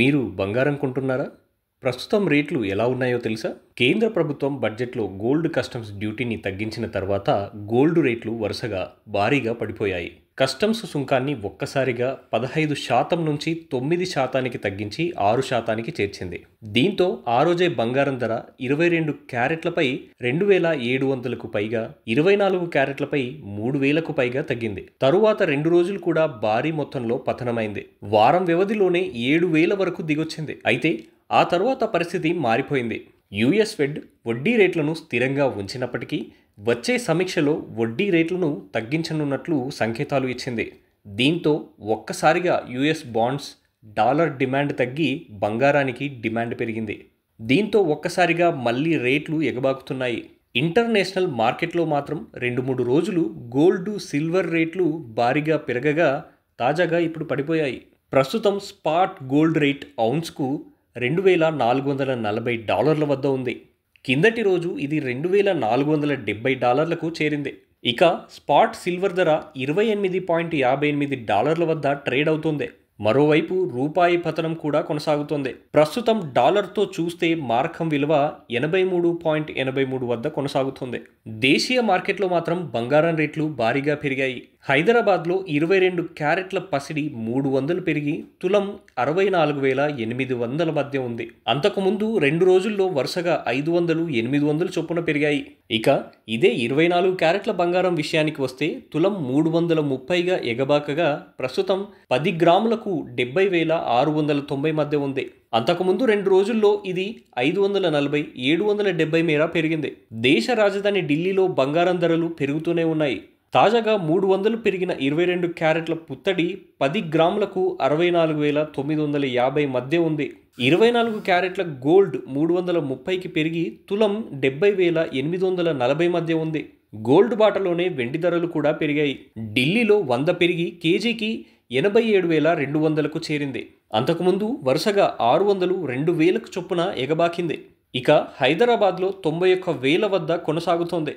మీరు బంగారం కొంటున్నారా ప్రస్తుతం రేట్లు ఎలా ఉన్నాయో తెలుసా కేంద్ర ప్రభుత్వం బడ్జెట్లో గోల్డ్ కస్టమ్స్ డ్యూటీని తగ్గించిన తర్వాత గోల్డ్ రేట్లు వరుసగా భారీగా పడిపోయాయి కస్టమ్స్ సుంకాన్ని ఒక్కసారిగా పదహైదు శాతం నుంచి తొమ్మిది శాతానికి తగ్గించి ఆరు శాతానికి చేర్చింది దీంతో ఆ రోజే బంగారం ధర ఇరవై రెండు క్యారెట్లపై రెండు వేల ఏడు వందలకు పైగా ఇరవై నాలుగు క్యారెట్లపై మూడు వేలకు పైగా తగ్గింది తరువాత రెండు రోజులు కూడా భారీ మొత్తంలో పతనమైంది వారం వ్యవధిలోనే ఏడు వేల వరకు దిగొచ్చింది అయితే ఆ తరువాత పరిస్థితి మారిపోయింది యూఎస్ ఫెడ్ వడ్డీ రేట్లను స్థిరంగా ఉంచినప్పటికీ వచ్చే సమీక్షలో వడ్డీ రేట్లను తగ్గించనున్నట్లు సంకేతాలు ఇచ్చింది దీంతో ఒక్కసారిగా యుఎస్ బాండ్స్ డాలర్ డిమాండ్ తగ్గి బంగారానికి డిమాండ్ పెరిగింది దీంతో ఒక్కసారిగా మళ్ళీ రేట్లు ఎగబాకుతున్నాయి ఇంటర్నేషనల్ మార్కెట్లో మాత్రం రెండు మూడు రోజులు గోల్డ్ సిల్వర్ రేట్లు భారీగా పెరగగా తాజాగా ఇప్పుడు పడిపోయాయి ప్రస్తుతం స్పాట్ గోల్డ్ రేట్ ఔన్స్కు రెండు వేల నాలుగు వందల నలభై డాలర్ల వద్ద ఉంది కిందటి రోజు ఇది రెండు వేల నాలుగు వందల డెబ్బై డాలర్లకు చేరింది ఇక స్పాట్ సిల్వర్ ధర ఇరవై ఎనిమిది పాయింట్ యాభై ఎనిమిది డాలర్ల వద్ద ట్రేడ్ అవుతుంది మరోవైపు రూపాయి పతనం కూడా కొనసాగుతోంది ప్రస్తుతం డాలర్తో చూస్తే మార్కం విలువ ఎనభై మూడు పాయింట్ ఎనభై మూడు వద్ద కొనసాగుతోంది దేశీయ మార్కెట్లో మాత్రం బంగారం రేట్లు భారీగా పెరిగాయి హైదరాబాద్లో ఇరవై రెండు క్యారెట్ల పసిడి మూడు వందలు పెరిగి తులం అరవై నాలుగు వేల ఎనిమిది వందల మధ్య ఉంది అంతకుముందు రెండు రోజుల్లో వరుసగా ఐదు వందలు ఎనిమిది వందలు చొప్పున పెరిగాయి ఇక ఇదే ఇరవై నాలుగు క్యారెట్ల బంగారం విషయానికి వస్తే తులం మూడు వందల ముప్పైగా ఎగబాకగా ప్రస్తుతం పది గ్రాములకు డెబ్బై వేల ఆరు వందల తొంభై మధ్య ఉంది అంతకుముందు రెండు రోజుల్లో ఇది ఐదు వందల నలభై ఏడు వందల డెబ్బై మేర పెరిగింది దేశ రాజధాని ఢిల్లీలో బంగారం ధరలు పెరుగుతూనే ఉన్నాయి తాజాగా మూడు వందలు పెరిగిన ఇరవై రెండు క్యారెట్ల పుత్తడి పది గ్రాములకు అరవై నాలుగు వేల తొమ్మిది వందల యాభై మధ్య ఉంది ఇరవై నాలుగు క్యారెట్ల గోల్డ్ మూడు వందల ముప్పైకి పెరిగి తులం డెబ్బై వేల ఎనిమిది వందల నలభై మధ్య ఉంది గోల్డ్ బాటలోనే వెండి ధరలు కూడా పెరిగాయి ఢిల్లీలో వంద పెరిగి కేజీకి ఎనభై ఏడు వేల రెండు వందలకు చేరింది అంతకుముందు వరుసగా ఆరు వందలు రెండు వేలకు చొప్పున ఎగబాకింది ఇక హైదరాబాద్లో తొంభై ఒక్క వేల వద్ద కొనసాగుతోంది